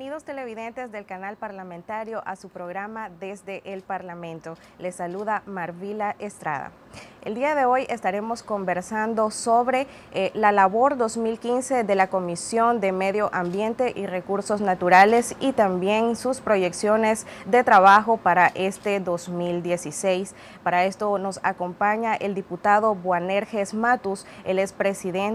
Bienvenidos televidentes del canal parlamentario a su programa Desde el Parlamento. Les saluda Marvila Estrada. El día de hoy estaremos conversando sobre eh, la labor 2015 de la Comisión de Medio Ambiente y Recursos Naturales y también sus proyecciones de trabajo para este 2016. Para esto nos acompaña el diputado Buanerges Matus, el expresidente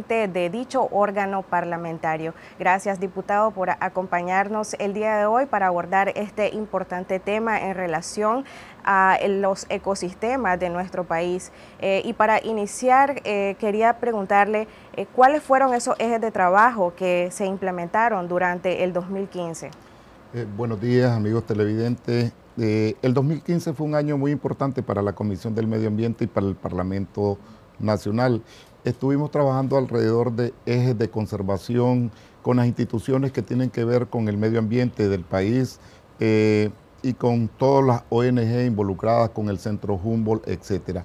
presidente de dicho órgano parlamentario. Gracias diputado por acompañarnos el día de hoy para abordar este importante tema en relación a los ecosistemas de nuestro país. Eh, y para iniciar, eh, quería preguntarle eh, cuáles fueron esos ejes de trabajo que se implementaron durante el 2015. buenos días, amigos televidentes. el 2015 fue un año muy importante para la Comisión del Medio Ambiente y para el Parlamento Nacional. Estuvimos trabajando alrededor de ejes de conservación con las instituciones que tienen que ver con el medio ambiente del país, y con todas las ONG involucradas, con el Centro Humboldt, etc.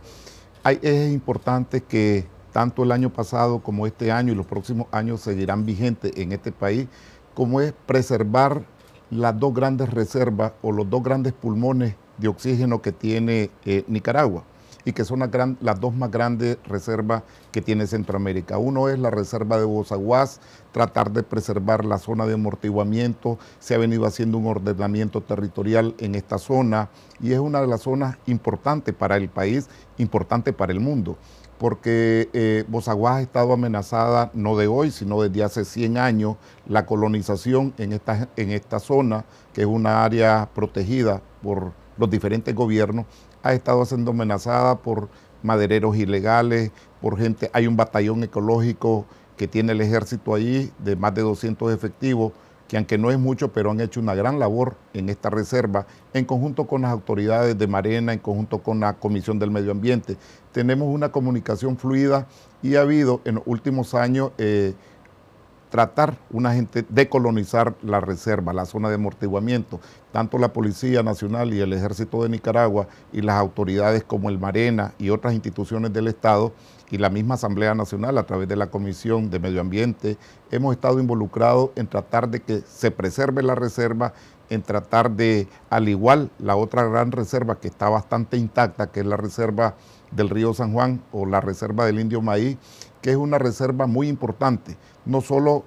Hay ejes importantes que tanto el año pasado como este año y los próximos años seguirán vigentes en este país, como es preservar las dos grandes reservas o los dos grandes pulmones de oxígeno que tiene eh, Nicaragua y que son las, dos más grandes reservas que tiene Centroamérica. Uno es la reserva de Bozaguas, tratar de preservar la zona de amortiguamiento, se ha venido haciendo un ordenamiento territorial en esta zona y es una de las zonas importantes para el país, importante para el mundo porque eh, Bozaguas ha estado amenazada no de hoy, sino desde hace 100 años, la colonización en esta, en esta zona, que es una área protegida por los diferentes gobiernos, ha estado siendo amenazada por madereros ilegales, por gente, hay un batallón ecológico que tiene el ejército allí de más de 200 efectivos, que aunque no es mucho, pero han hecho una gran labor en esta reserva, en conjunto con las autoridades de Marena, en conjunto con la Comisión del Medio Ambiente. Tenemos una comunicación fluida y ha habido en los últimos años eh, tratar una gente de colonizar la reserva, la zona de amortiguamiento. Tanto la Policía Nacional y el Ejército de Nicaragua y las autoridades como el Marena y otras instituciones del Estado y la misma Asamblea Nacional a través de la Comisión de Medio Ambiente hemos estado involucrados en tratar de que se preserve la reserva, en tratar de, al igual la otra gran reserva que está bastante intacta, que es la reserva del río San Juan o la reserva del Indio Maíz, que es una reserva muy importante no solo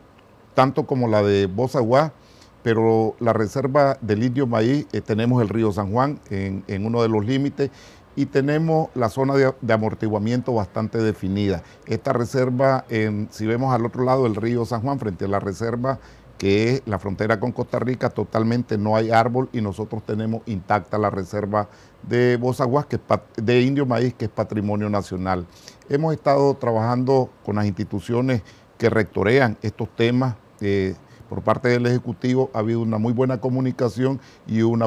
tanto como la de Bozaguá, pero la reserva del Indio maíz, eh, tenemos el río San Juan en, uno de los límites y tenemos la zona de, amortiguamiento bastante definida. Esta reserva, si vemos al otro lado del río San Juan, frente a la reserva que es la frontera con Costa Rica, totalmente no hay árbol y nosotros tenemos intacta la reserva de Bozaguas, de Indio Maíz, que es patrimonio nacional. Hemos estado trabajando con las instituciones que rectorean estos temas. Eh, por parte del Ejecutivo ha habido una muy buena comunicación y una,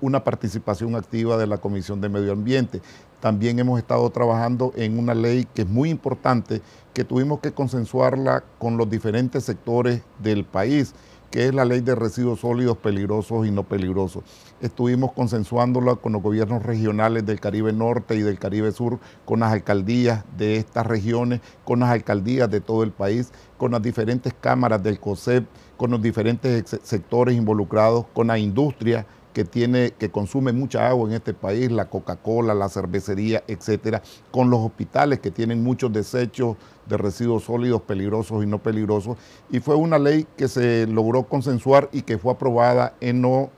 una participación activa de la Comisión de Medio Ambiente. También hemos estado trabajando en una ley que es muy importante, que tuvimos que consensuarla con los diferentes sectores del país que es la ley de residuos sólidos peligrosos y no peligrosos. Estuvimos consensuándola con los gobiernos regionales del Caribe Norte y del Caribe Sur, con las alcaldías de estas regiones, con las alcaldías de todo el país, con las diferentes cámaras del COSEP, con los diferentes sectores involucrados, con la industria que, tiene, que consume mucha agua en este país, la Coca-Cola, la cervecería, etcétera, con los hospitales que tienen muchos desechos de residuos sólidos peligrosos y no peligrosos. Y fue una ley que se logró consensuar y que fue aprobada en lo,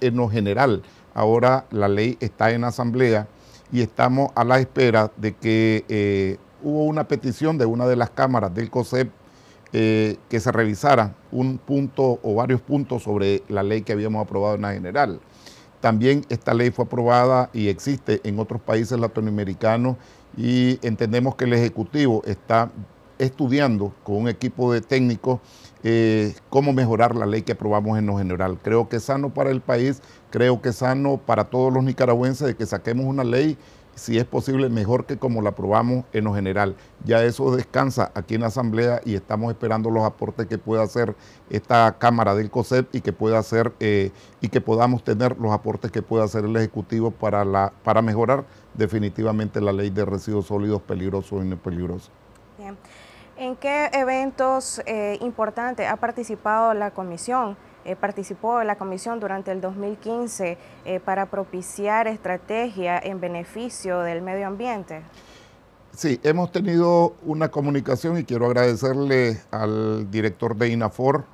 en general. Ahora la ley está en asamblea y estamos a la espera de que eh, hubo una petición de una de las cámaras del COSEP eh, que se revisara un punto o varios puntos sobre la ley que habíamos aprobado en la general. También esta ley fue aprobada y existe en otros países latinoamericanos y entendemos que el Ejecutivo está estudiando con un equipo de técnicos eh, cómo mejorar la ley que aprobamos en la general. Creo que es sano para el país, creo que es sano para todos los nicaragüenses de que saquemos una ley si es posible, mejor que como la aprobamos en lo general. Ya eso descansa aquí en la Asamblea y estamos esperando los aportes que pueda hacer esta Cámara del COSEP y que pueda hacer eh, y que podamos tener los aportes que pueda hacer el Ejecutivo para, la, para mejorar definitivamente la ley de residuos sólidos peligrosos y no peligrosos. Bien. ¿En qué eventos eh, importantes ha participado la Comisión? Eh, participó en la comisión durante el 2015 eh, para propiciar estrategia en beneficio del medio ambiente. Sí, hemos tenido una comunicación y quiero agradecerle al director de INAFOR,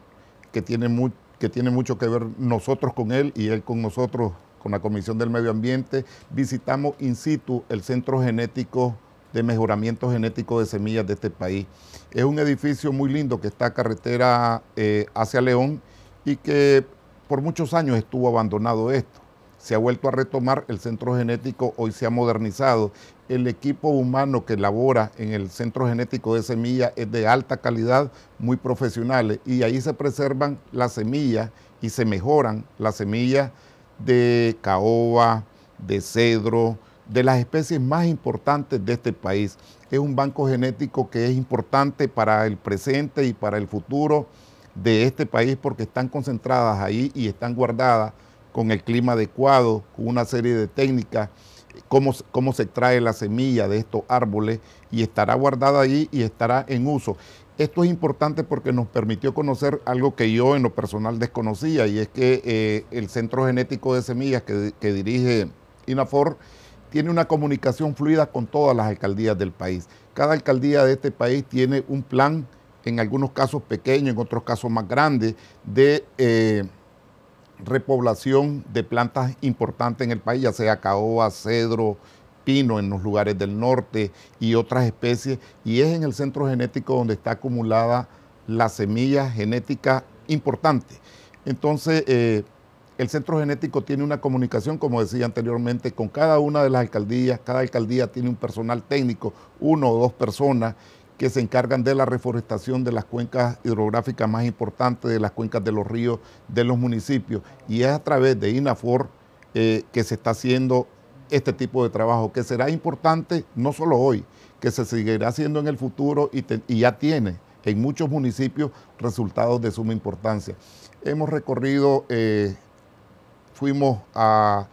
que tiene, que tiene mucho que ver nosotros con él y él con nosotros, con la Comisión del Medio Ambiente. Visitamos in situ el Centro Genético de Mejoramiento Genético de Semillas de este país. Es un edificio muy lindo que está a carretera eh, hacia León y que por muchos años estuvo abandonado esto. Se ha vuelto a retomar el centro genético, hoy se ha modernizado. El equipo humano que labora en el centro genético de semillas es de alta calidad, muy profesionales, y ahí se preservan las semillas y se mejoran las semillas de caoba, de cedro, de las especies más importantes de este país. Es un banco genético que es importante para el presente y para el futuro de este país porque están concentradas ahí y están guardadas con el clima adecuado, con una serie de técnicas, cómo, cómo se extrae la semilla de estos árboles y estará guardada ahí y estará en uso. Esto es importante porque nos permitió conocer algo que yo en lo personal desconocía y es que eh, el Centro Genético de Semillas que, que dirige INAFOR tiene una comunicación fluida con todas las alcaldías del país. Cada alcaldía de este país tiene un plan en algunos casos pequeños, en otros casos más grandes, de eh, repoblación de plantas importantes en el país, ya sea caoba, cedro, pino en los lugares del norte y otras especies, y es en el centro genético donde está acumulada la semilla genética importante. Entonces, eh, el centro genético tiene una comunicación, como decía anteriormente, con cada una de las alcaldías. Cada alcaldía tiene un personal técnico, uno o dos personas que se encargan de la reforestación de las cuencas hidrográficas más importantes, de las cuencas de los ríos, de los municipios. Y es a través de INAFOR eh, que se está haciendo este tipo de trabajo, que será importante no solo hoy, que se seguirá haciendo en el futuro y, ya tiene en muchos municipios resultados de suma importancia. Hemos recorrido, eh, fuimos a,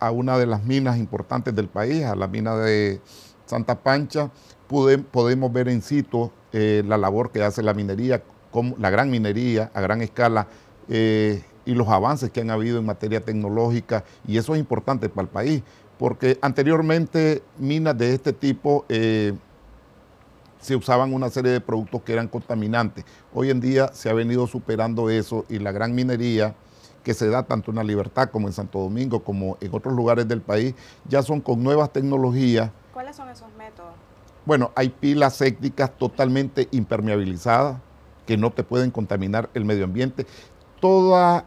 a una de las minas importantes del país, a la mina de Santa Pancha, podemos ver en sitio eh, la labor que hace la minería, la gran minería a gran escala eh, y los avances que han habido en materia tecnológica y eso es importante para el país, porque anteriormente minas de este tipo eh, se usaban una serie de productos que eran contaminantes. Hoy en día se ha venido superando eso y la gran minería que se da tanto en la libertad como en Santo Domingo, como en otros lugares del país, ya son con nuevas tecnologías. ¿Cuáles son esos métodos? Bueno, hay pilas sépticas totalmente impermeabilizadas que no te pueden contaminar el medio ambiente. Toda,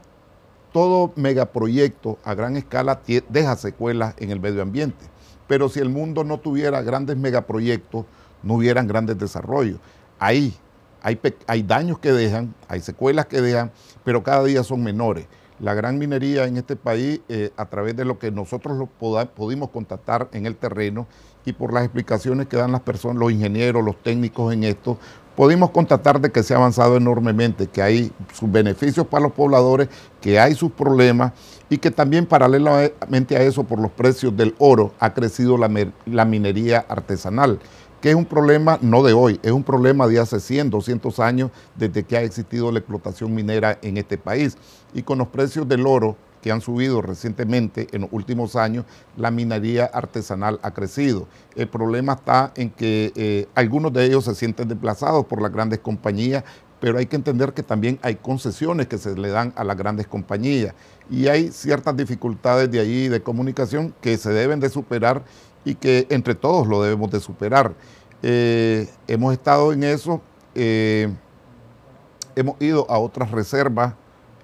todo megaproyecto a gran escala deja secuelas en el medio ambiente. Pero si el mundo no tuviera grandes megaproyectos, no hubieran grandes desarrollos. Ahí hay, daños que dejan, hay secuelas que dejan, pero cada día son menores. La gran minería en este país, eh, a través de lo que nosotros lo pudimos contactar en el terreno, y por las explicaciones que dan las personas, los ingenieros, los técnicos en esto, pudimos constatar de que se ha avanzado enormemente, que hay sus beneficios para los pobladores, que hay sus problemas y que también paralelamente a eso, por los precios del oro, ha crecido la, la minería artesanal que es un problema no de hoy, es un problema de hace 100, 200 años desde que ha existido la explotación minera en este país. Y con los precios del oro que han subido recientemente en los últimos años, la minería artesanal ha crecido. El problema está en que eh, algunos de ellos se sienten desplazados por las grandes compañías, pero hay que entender que también hay concesiones que se le dan a las grandes compañías y hay ciertas dificultades de ahí de comunicación que se deben de superar y que entre todos lo debemos de superar. Eh, hemos estado en eso, eh, hemos ido a otras reservas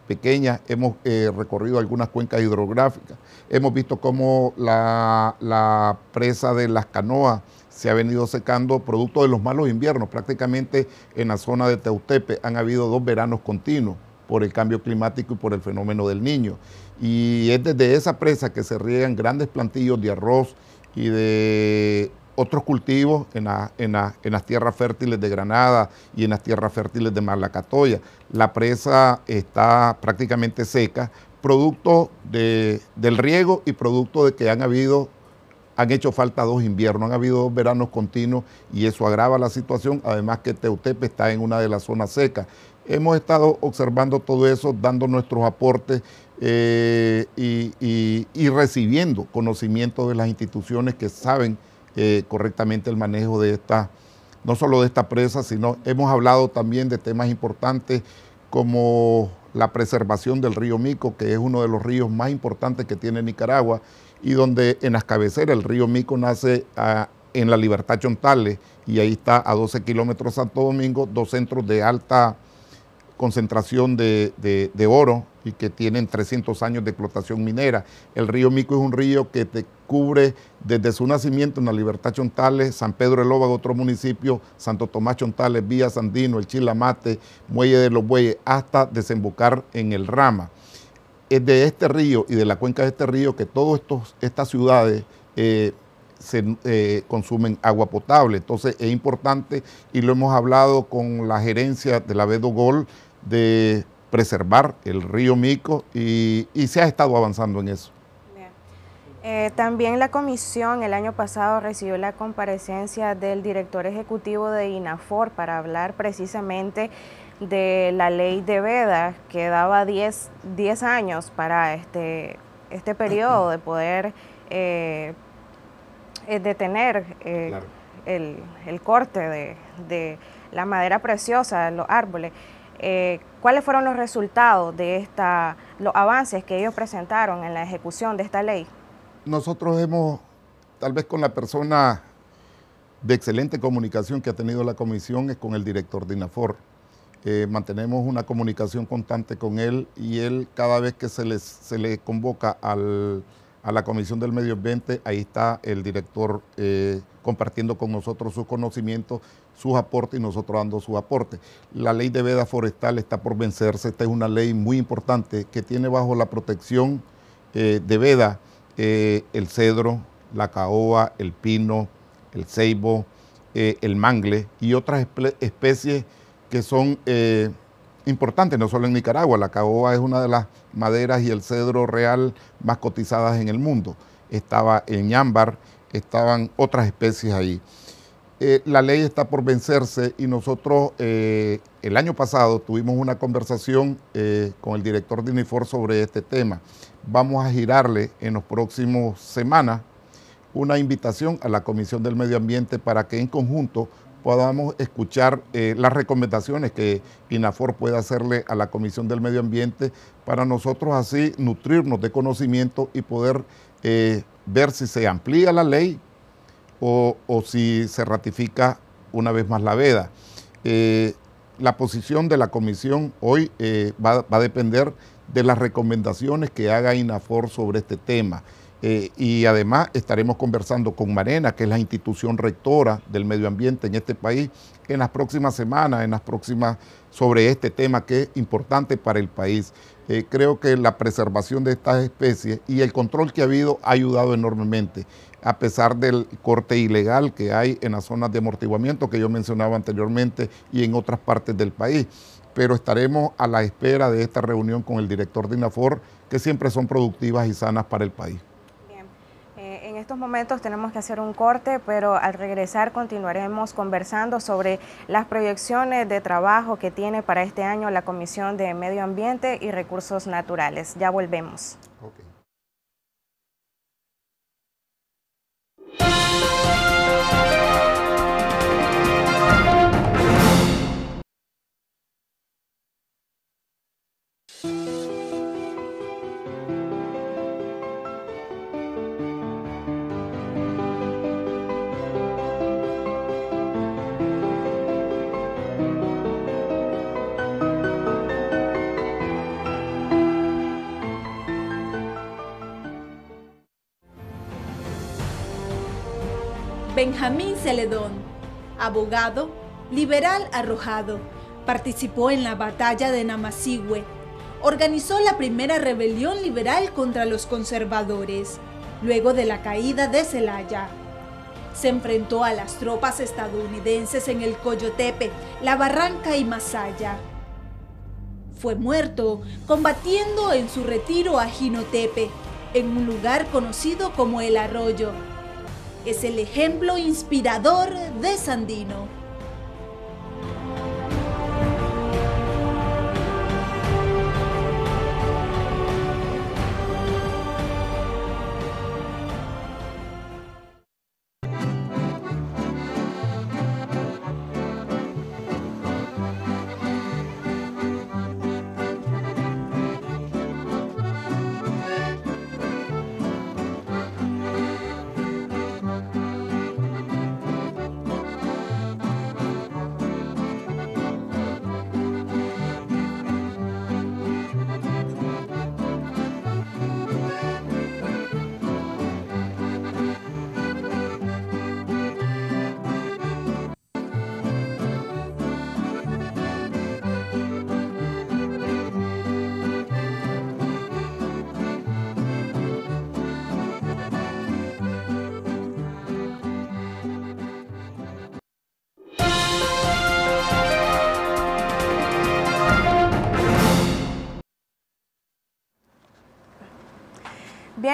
pequeñas, hemos eh, recorrido algunas cuencas hidrográficas, hemos visto cómo la, la presa de las canoas se ha venido secando producto de los malos inviernos, prácticamente en la zona de Teutepe han habido dos veranos continuos por el cambio climático y por el fenómeno del niño. Y es desde esa presa que se riegan grandes plantillos de arroz y de otros cultivos en, las tierras fértiles de Granada y en las tierras fértiles de Malacatoya. La presa está prácticamente seca, producto del riego y producto de que han habido han hecho falta dos inviernos, han habido dos veranos continuos y eso agrava la situación, además que Teutepe está en una de las zonas secas. Hemos estado observando todo eso, dando nuestros aportes eh, y, y recibiendo conocimiento de las instituciones que saben eh, correctamente el manejo de esta, no solo de esta presa, sino hemos hablado también de temas importantes como la preservación del río Mico, que es uno de los ríos más importantes que tiene Nicaragua y donde en las cabeceras el río Mico nace ah, en la Libertad Chontales y ahí está a 12 kilómetros Santo Domingo, dos centros de alta concentración de, oro y que tienen 300 años de explotación minera. El río Mico es un río que te cubre desde su nacimiento en la Libertad Chontales, San Pedro de Lóvago, otro municipio, Santo Tomás Chontales, Vía Sandino, El Chilamate, Muelle de los Bueyes, hasta desembocar en el Rama. Es de este río y de la cuenca de este río que todas estas ciudades eh, se eh, consumen agua potable. Entonces es importante y lo hemos hablado con la gerencia de la Bedo Gol de preservar el río Mico y, se ha estado avanzando en eso. Eh, también la comisión el año pasado recibió la comparecencia del director ejecutivo de INAFOR para hablar precisamente de la ley de veda que daba 10, años para este, este periodo de poder eh, eh, detener el, corte de, de la madera preciosa, los árboles. Eh, cuáles fueron los resultados de esta, los avances que ellos presentaron en la ejecución de esta ley. Nosotros hemos, tal vez con la persona de excelente comunicación que ha tenido la comisión, es con el director Dinafor. Eh, mantenemos una comunicación constante con él y él cada vez que se le se convoca a la Comisión del Medio Ambiente, ahí está el director eh, compartiendo con nosotros sus conocimientos sus aportes y nosotros dando sus aportes. La ley de veda forestal está por vencerse, esta es una ley muy importante que tiene bajo la protección eh, de veda eh, el cedro, la caoba, el pino, el ceibo, eh, el mangle y otras especies que son importantes, no solo en Nicaragua, la caoba es una de las maderas y el cedro real más cotizadas en el mundo. Estaba en ñámbar, estaban otras especies ahí. Eh, la ley está por vencerse y nosotros eh, el año pasado tuvimos una conversación eh, con el director de INIFOR sobre este tema. Vamos a girarle en los próximos semanas una invitación a la Comisión del Medio Ambiente para que en conjunto podamos escuchar las recomendaciones que INAFOR puede hacerle a la Comisión del Medio Ambiente para nosotros así nutrirnos de conocimiento y poder ver si se amplía la ley o, si se ratifica una vez más la veda. Eh, la posición de la comisión hoy eh, va a depender de las recomendaciones que haga INAFOR sobre este tema. Eh, y además estaremos conversando con Marena, que es la institución rectora del medio ambiente en este país, en las próximas semanas, en las próximas, sobre este tema que es importante para el país. Eh, creo que la preservación de estas especies y el control que ha habido ha ayudado enormemente, a pesar del corte ilegal que hay en las zonas de amortiguamiento que yo mencionaba anteriormente y en otras partes del país pero estaremos a la espera de esta reunión con el director de INAFOR, que siempre son productivas y sanas para el país. En estos momentos tenemos que hacer un corte, pero al regresar continuaremos conversando sobre las proyecciones de trabajo que tiene para este año la Comisión de Medio Ambiente y Recursos Naturales. Ya volvemos. Benjamín Celedón, abogado, liberal arrojado, participó en la batalla de Namasigüe, organizó la primera rebelión liberal contra los conservadores, luego de la caída de Celaya. Se enfrentó a las tropas estadounidenses en el Coyotepe, La Barranca y Masaya. Fue muerto combatiendo en su retiro a Jinotepe, en un lugar conocido como El Arroyo, es el ejemplo inspirador de Sandino.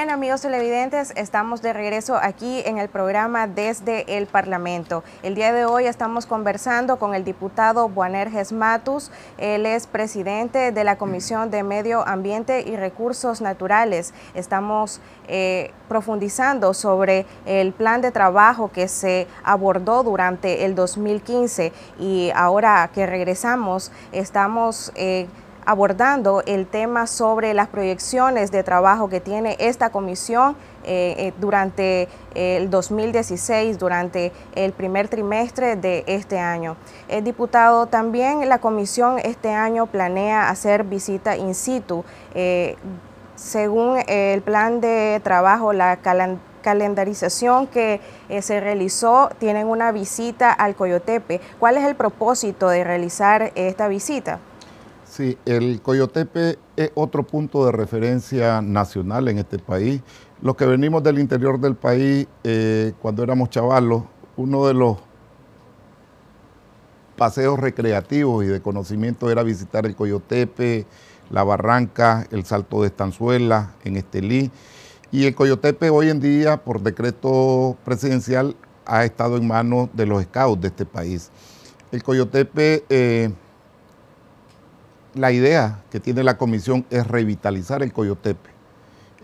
amigos televidentes, estamos de regreso aquí en el programa desde el Parlamento. El día de hoy estamos conversando con el diputado Buanerges Matus. Él es presidente de la Comisión de Medio Ambiente y Recursos Naturales. Estamos eh, profundizando sobre el plan de trabajo que se abordó durante el 2015 y ahora que regresamos estamos... Eh, abordando el tema sobre las proyecciones de trabajo que tiene esta comisión eh, eh, durante el 2016, durante el primer trimestre de este año. diputado, también la comisión este año planea hacer visita in situ. Eh, según el plan de trabajo, la calendarización que se realizó, tienen una visita al Coyotepe. ¿Cuál es el propósito de realizar esta visita? Sí, el Coyotepe es otro punto de referencia nacional en este país. Los que venimos del interior del país, eh, cuando éramos chavalos, uno de los paseos recreativos y de conocimiento era visitar el Coyotepe, la Barranca, el Salto de Estanzuela, en Estelí. Y el Coyotepe hoy en día, por decreto presidencial, ha estado en manos de los scouts de este país. El Coyotepe eh, la idea que tiene la comisión es revitalizar el Coyotepe,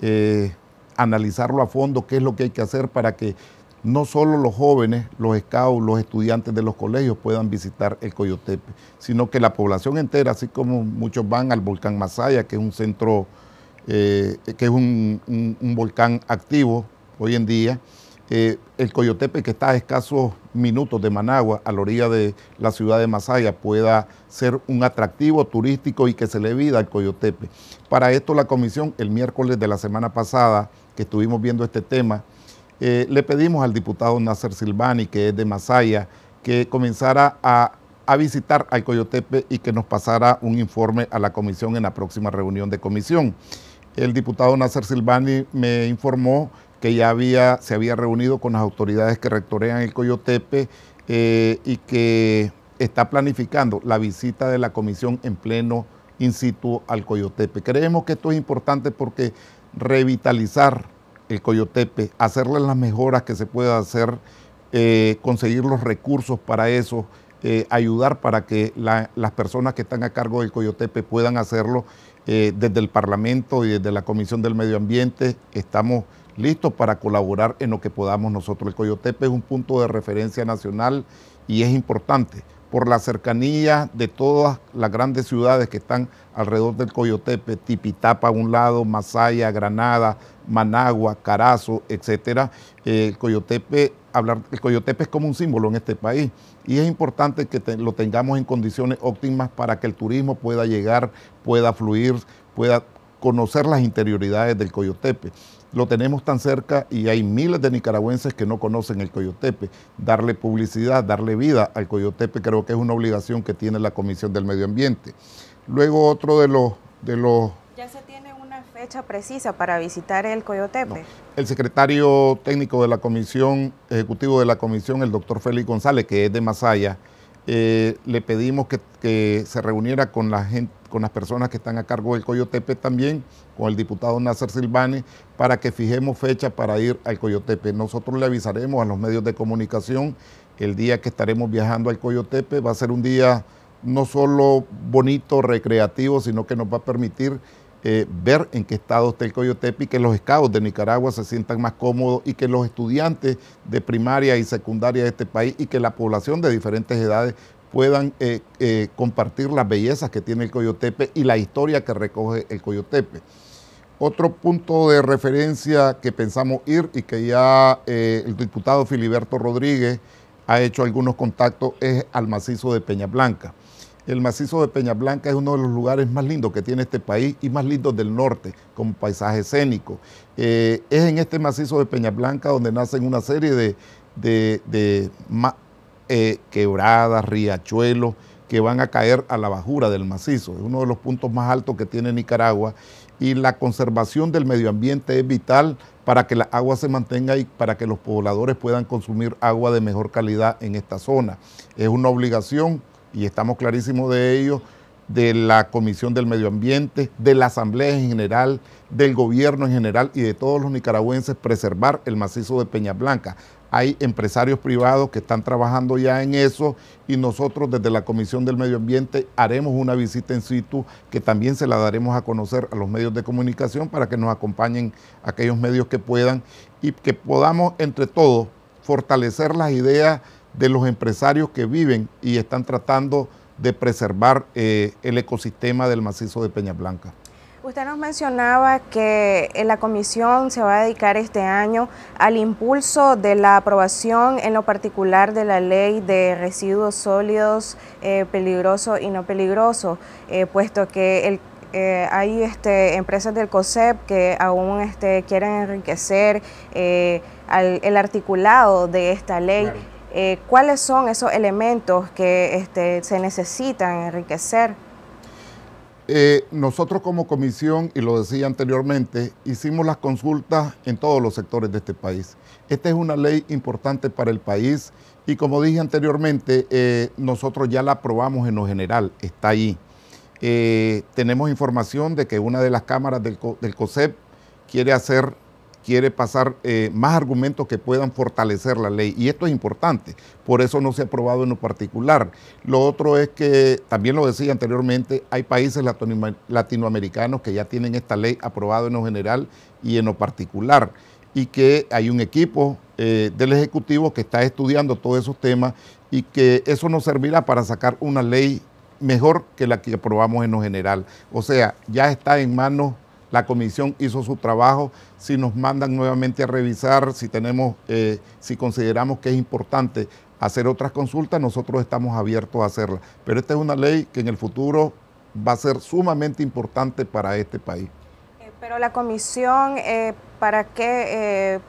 eh, analizarlo a fondo, qué es lo que hay que hacer para que no solo los jóvenes, los scouts, los estudiantes de los colegios puedan visitar el Coyotepe, sino que la población entera, así como muchos van al volcán Masaya, que es un centro, eh, que es un volcán activo hoy en día, eh, el Coyotepe, que está a escasos minutos de Managua, a la orilla de la ciudad de Masaya, pueda ser un atractivo turístico y que se le vida al Coyotepe. Para esto la comisión, el miércoles de la semana pasada, que estuvimos viendo este tema, eh, le pedimos al diputado Nasser Silvani, que es de Masaya, que comenzara a, a visitar al Coyotepe y que nos pasara un informe a la comisión en la próxima reunión de comisión. El diputado Nasser Silvani me informó que ya había, se había reunido con las autoridades que rectorean el Coyotepe eh, y que está planificando la visita de la comisión en pleno in situ al Coyotepe. Creemos que esto es importante porque revitalizar el Coyotepe, hacerle las mejoras que se pueda hacer, eh, conseguir los recursos para eso, eh, ayudar para que las personas que están a cargo del Coyotepe puedan hacerlo desde el Parlamento y desde la Comisión del Medio Ambiente. Estamos listo para colaborar en lo que podamos nosotros. El Coyotepe es un punto de referencia nacional y es importante por la cercanía de todas las grandes ciudades que están alrededor del Coyotepe, Tipitapa a un lado, Masaya, Granada, Managua, Carazo, etcétera. Eh, el Coyotepe, es como un símbolo en este país y es importante que lo tengamos en condiciones óptimas para que el turismo pueda llegar, pueda fluir, pueda conocer las interioridades del Coyotepe lo tenemos tan cerca y hay miles de nicaragüenses que no conocen el Coyotepe. Darle publicidad, darle vida al Coyotepe creo que es una obligación que tiene la Comisión del Medio Ambiente. Luego otro de los... De los ya se tiene una fecha precisa para visitar el Coyotepe. El secretario técnico de la Comisión, ejecutivo de la Comisión, el doctor Félix González, que es de Masaya, eh, le pedimos que, se reuniera con, con las personas que están a cargo del Coyotepe también, con el diputado Nasser Silvani, para que fijemos fecha para ir al Coyotepe. Nosotros le avisaremos a los medios de comunicación el día que estaremos viajando al Coyotepe. Va a ser un día no solo bonito, recreativo, sino que nos va a permitir eh, ver en qué estado está el Coyotepe y que los esclavos de Nicaragua se sientan más cómodos y que los estudiantes de primaria y secundaria de este país y que la población de diferentes edades puedan eh, eh, compartir las bellezas que tiene el Coyotepe y la historia que recoge el Coyotepe. Otro punto de referencia que pensamos ir y que ya el diputado Filiberto Rodríguez ha hecho algunos contactos es al macizo de Peña Blanca el macizo de Peña Blanca es uno de los lugares más lindos que tiene este país y más lindos del norte, como paisaje escénico. Eh, es en este macizo de Peña Blanca donde nacen una serie de, eh, quebradas, riachuelos, que van a caer a la bajura del macizo. Es uno de los puntos más altos que tiene Nicaragua y la conservación del medio ambiente es vital para que la agua se mantenga y para que los pobladores puedan consumir agua de mejor calidad en esta zona. Es una obligación y estamos clarísimos de ello, de la Comisión del Medio Ambiente, de la Asamblea en general, del gobierno en general y de todos los nicaragüenses preservar el macizo de Peña Blanca. Hay empresarios privados que están trabajando ya en eso y nosotros desde la Comisión del Medio Ambiente haremos una visita en situ que también se la daremos a conocer a los medios de comunicación para que nos acompañen aquellos medios que puedan y que podamos entre todos fortalecer las ideas de los empresarios que viven y están tratando de preservar eh, el ecosistema del macizo de Peña Blanca. Usted nos mencionaba que la comisión se va a dedicar este año al impulso de la aprobación en lo particular de la ley de residuos sólidos eh, peligrosos y no peligrosos, eh, puesto que hay este, empresas del COSEP que aún este, quieren enriquecer el articulado de esta ley. Eh, ¿cuáles son esos elementos que este, se necesitan enriquecer? Eh, nosotros como comisión, y lo decía anteriormente, hicimos las consultas en todos los sectores de este país. Esta es una ley importante para el país y como dije anteriormente, eh, nosotros ya la aprobamos en lo general, está ahí. tenemos información de que una de las cámaras del COSEP quiere hacer quiere pasar eh, más argumentos que puedan fortalecer la ley. Y esto es importante, por eso no se ha aprobado en lo particular. Lo otro es que, también lo decía anteriormente, hay países latinoamericanos que ya tienen esta ley aprobada en lo general y en lo particular y que hay un equipo eh, del Ejecutivo que está estudiando todos esos temas y que eso nos servirá para sacar una ley mejor que la que aprobamos en lo general. O sea, ya está en manos la comisión hizo su trabajo, si nos mandan nuevamente a revisar, si, tenemos, eh, si consideramos que es importante hacer otras consultas, nosotros estamos abiertos a hacerlas. Pero esta es una ley que en el futuro va a ser sumamente importante para este país. Eh, pero la comisión, eh, ¿para qué,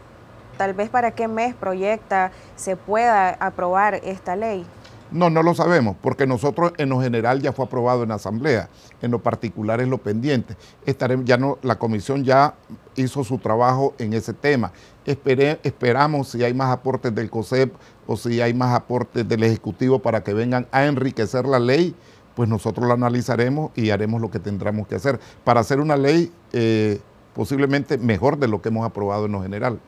tal vez para qué mes proyecta se pueda aprobar esta ley? No, no lo sabemos, porque nosotros en lo general ya fue aprobado en asamblea, en lo particular es lo pendiente. Estaremos, ya la comisión ya hizo su trabajo en ese tema. esperamos si hay más aportes del COSEP o si hay más aportes del Ejecutivo para que vengan a enriquecer la ley, pues nosotros la analizaremos y haremos lo que tendremos que hacer para hacer una ley eh, posiblemente mejor de lo que hemos aprobado en lo general.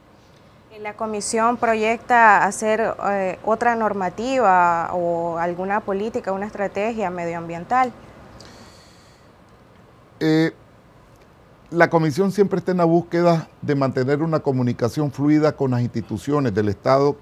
La comisión proyecta hacer eh, otra normativa o alguna política, una estrategia medioambiental. Eh, la comisión siempre está en la búsqueda de mantener una comunicación fluida con las instituciones del Estado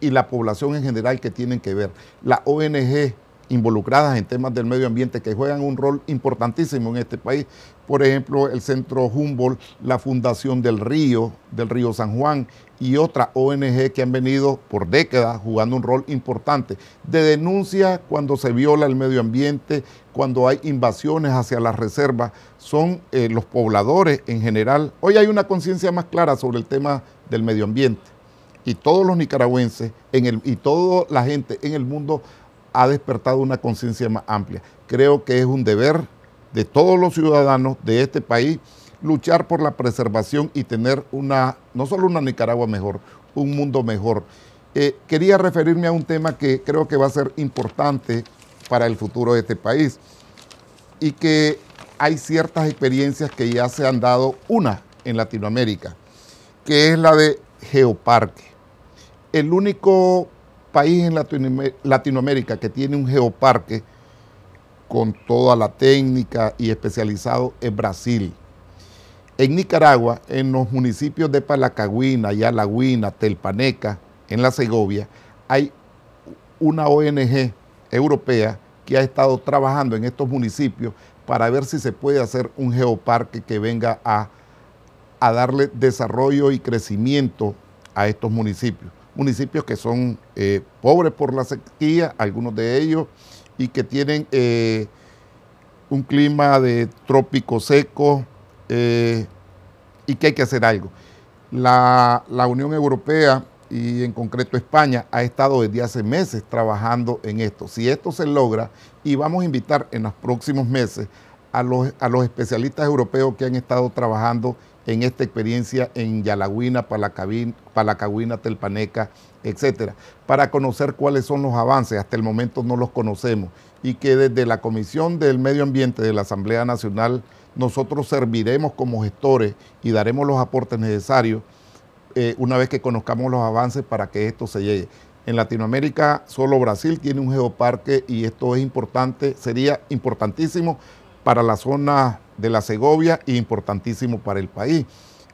y la población en general que tienen que ver. La ONG involucradas en temas del medio ambiente que juegan un rol importantísimo en este país. Por ejemplo, el Centro Humboldt, la Fundación del Río, del Río San Juan y otras ONG que han venido por décadas jugando un rol importante de denuncia cuando se viola el medio ambiente, cuando hay invasiones hacia las reservas, son eh, los pobladores en general. Hoy hay una conciencia más clara sobre el tema del medio ambiente y todos los nicaragüenses y toda la gente en el mundo ha despertado una conciencia más amplia. Creo que es un deber de todos los ciudadanos de este país luchar por la preservación y tener una, no solo una Nicaragua mejor, un mundo mejor. Eh, quería referirme a un tema que creo que va a ser importante para el futuro de este país y que hay ciertas experiencias que ya se han dado, una en Latinoamérica, que es la de Geoparque. El único país en Latinoamérica que tiene un geoparque con toda la técnica y especializado es Brasil. En Nicaragua, en los municipios de Palacagüina, Yalagüina, Telpaneca, en la Segovia, hay una ONG europea que ha estado trabajando en estos municipios para ver si se puede hacer un geoparque que venga a, a darle desarrollo y crecimiento a estos municipios municipios que son eh, pobres por la sequía, algunos de ellos, y que tienen eh, un clima de trópico seco eh, y que hay que hacer algo. La, Unión Europea y en concreto España ha estado desde hace meses trabajando en esto. Si esto se logra, y vamos a invitar en los próximos meses a los, a los especialistas europeos que han estado trabajando en esta experiencia en Yalagüina, Palacagüina, Telpaneca, etcétera, para conocer cuáles son los avances, hasta el momento no los conocemos, y que desde la Comisión del Medio Ambiente de la Asamblea Nacional nosotros serviremos como gestores y daremos los aportes necesarios eh, una vez que conozcamos los avances para que esto se llegue. En Latinoamérica solo Brasil tiene un geoparque y esto es importante, sería importantísimo para la zona de la Segovia y importantísimo para el país.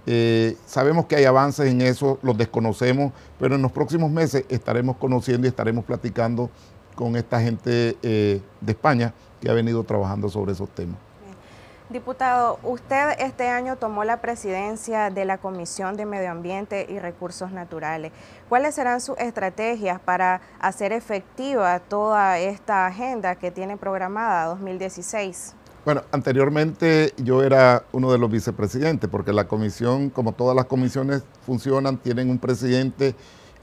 Eh, sabemos que hay avances en eso, los desconocemos, pero en los próximos meses estaremos conociendo y estaremos platicando con esta gente eh, de España que ha venido trabajando sobre esos temas. Diputado, usted este año tomó la presidencia de la Comisión de Medio Ambiente y Recursos Naturales. ¿Cuáles serán sus estrategias para hacer efectiva toda esta agenda que tiene programada 2016? Bueno, anteriormente yo era uno de los vicepresidentes, porque la comisión, como todas las comisiones funcionan, tienen un presidente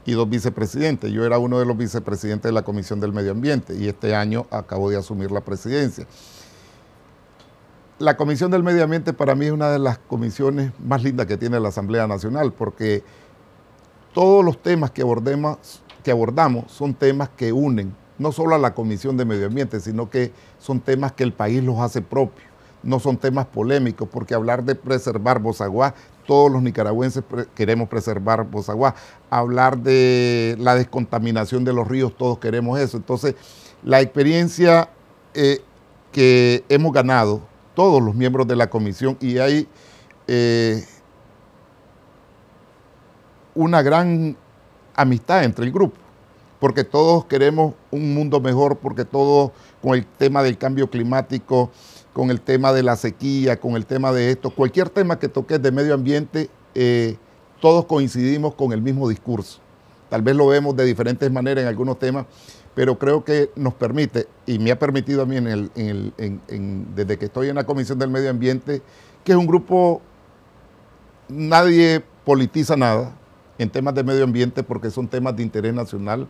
y dos vicepresidentes. Yo era uno de los vicepresidentes de la Comisión del Medio Ambiente y este año acabo de asumir la presidencia. La Comisión del Medio Ambiente para mí es una de las comisiones más lindas que tiene la Asamblea Nacional, porque todos los temas que abordemos, que abordamos son temas que unen no solo a la Comisión de Medio Ambiente, sino que son temas que el país los hace propios, no son temas polémicos, porque hablar de preservar Bozaguá, todos los nicaragüenses queremos preservar Bozaguá, hablar de la descontaminación de los ríos, todos queremos eso. Entonces, la experiencia eh, que hemos ganado todos los miembros de la comisión y hay eh, una gran amistad entre el grupo porque todos queremos un mundo mejor, porque todos con el tema del cambio climático, con el tema de la sequía, con el tema de esto, cualquier tema que toques de medio ambiente, eh, todos coincidimos con el mismo discurso. Tal vez lo vemos de diferentes maneras en algunos temas, pero creo que nos permite, y me ha permitido a mí en el, desde que estoy en la Comisión del Medio Ambiente, que es un grupo, nadie politiza nada, en temas de medio ambiente porque son temas de interés nacional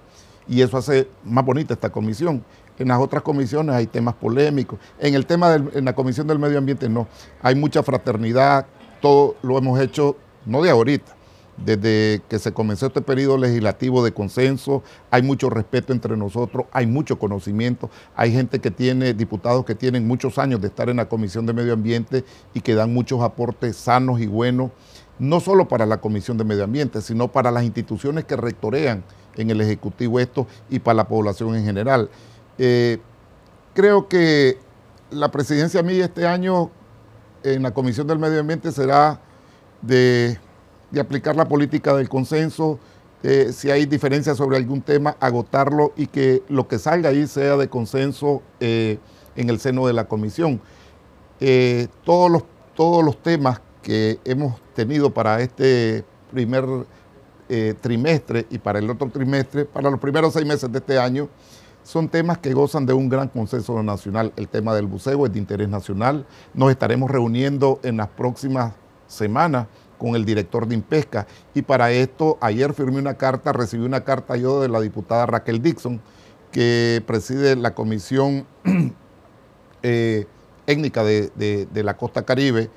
y eso hace más bonita esta comisión. En las otras comisiones hay temas polémicos. En el tema la comisión del medio ambiente no. Hay mucha fraternidad. Todo lo hemos hecho no de ahorita. Desde que se comenzó este periodo legislativo de consenso, hay mucho respeto entre nosotros, hay mucho conocimiento, hay gente que tiene, diputados que tienen muchos años de estar en la Comisión de Medio Ambiente y que dan muchos aportes sanos y buenos no solo para la Comisión de Medio Ambiente, sino para las instituciones que rectorean en el Ejecutivo esto y para la población en general. Eh, creo que la presidencia mía este año en la Comisión del Medio Ambiente será de, aplicar la política del consenso, si hay diferencias sobre algún tema, agotarlo y que lo que salga ahí sea de consenso eh, en el seno de la comisión. Eh, todos, los, todos los temas que hemos para este primer eh, trimestre y para el otro trimestre, para los primeros seis meses de este año, son temas que gozan de un gran consenso nacional. El tema del buceo es de interés nacional. Nos estaremos reuniendo en las próximas semanas con el director de Impesca y para esto ayer firmé una carta, recibí una carta yo de la diputada Raquel Dixon, que preside la Comisión eh, Étnica de la Costa Caribe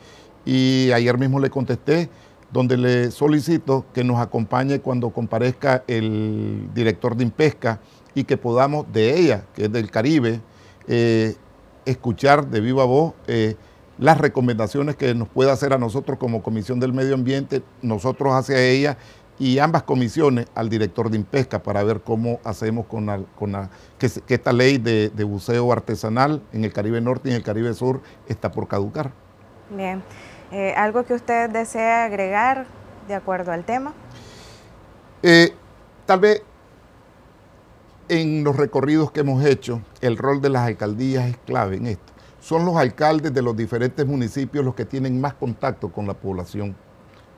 y ayer mismo le contesté donde le solicito que nos acompañe cuando comparezca el director de Impesca y que podamos de ella, que es del Caribe, eh, escuchar de viva voz eh, las recomendaciones que nos pueda hacer a nosotros como Comisión del Medio Ambiente, nosotros hacia ella y ambas comisiones al director de Impesca para ver cómo hacemos con, que, esta ley de buceo artesanal en el Caribe Norte y en el Caribe Sur está por caducar. Bien. Eh, ¿Algo que usted desea agregar de acuerdo al tema? Eh, tal vez en los recorridos que hemos hecho, el rol de las alcaldías es clave en esto. Son los alcaldes de los diferentes municipios los que tienen más contacto con la población,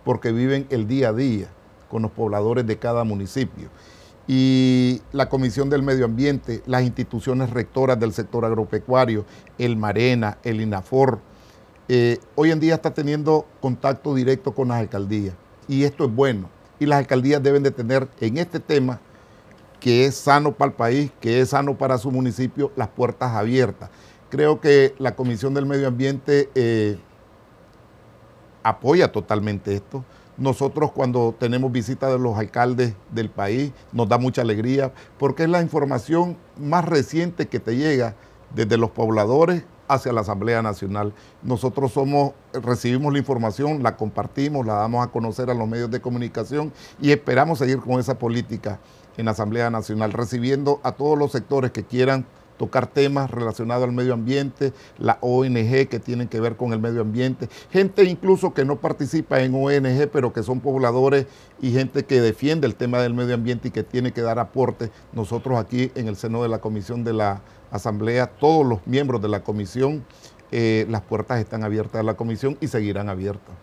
porque viven el día a día con los pobladores de cada municipio. Y la Comisión del Medio Ambiente, las instituciones rectoras del sector agropecuario, el Marena, el INAFOR, eh, hoy en día está teniendo contacto directo con las alcaldías y esto es bueno. Y las alcaldías deben de tener en este tema, que es sano para el país, que es sano para su municipio, las puertas abiertas. Creo que la Comisión del Medio Ambiente eh, apoya totalmente esto. Nosotros cuando tenemos visitas de los alcaldes del país nos da mucha alegría porque es la información más reciente que te llega desde los pobladores hacia la Asamblea Nacional. Nosotros somos, recibimos la información, la compartimos, la damos a conocer a los medios de comunicación y esperamos seguir con esa política en la Asamblea Nacional, recibiendo a todos los sectores que quieran tocar temas relacionados al medio ambiente, la ONG que tienen que ver con el medio ambiente, gente incluso que no participa en ONG, pero que son pobladores y gente que defiende el tema del medio ambiente y que tiene que dar aporte. Nosotros aquí en el seno de la Comisión de la Asamblea, todos los miembros de la Comisión, eh, las puertas están abiertas a la Comisión y seguirán abiertas.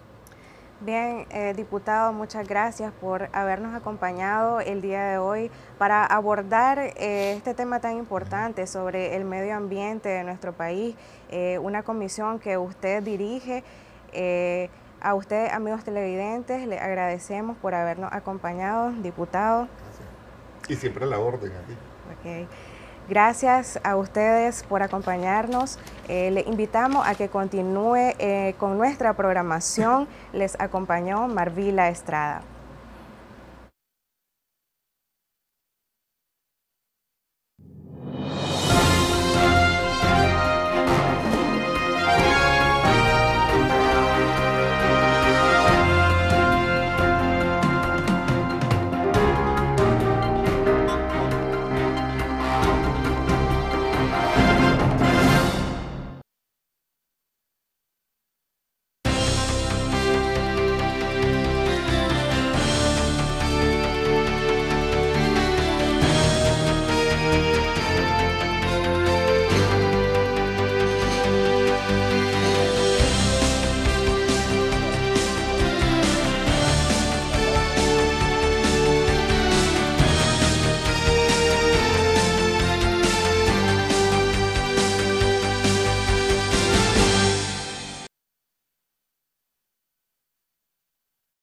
Bien, eh, diputado, muchas gracias por habernos acompañado el día de hoy para abordar eh, este tema tan importante sobre el medio ambiente de nuestro país, eh, una comisión que usted dirige. a usted, amigos televidentes, le agradecemos por habernos acompañado, diputado. Y siempre la orden aquí. Okay. Gracias a ustedes por acompañarnos. Eh, le invitamos a que continúe eh, con nuestra programación. Les acompañó Marvila Estrada.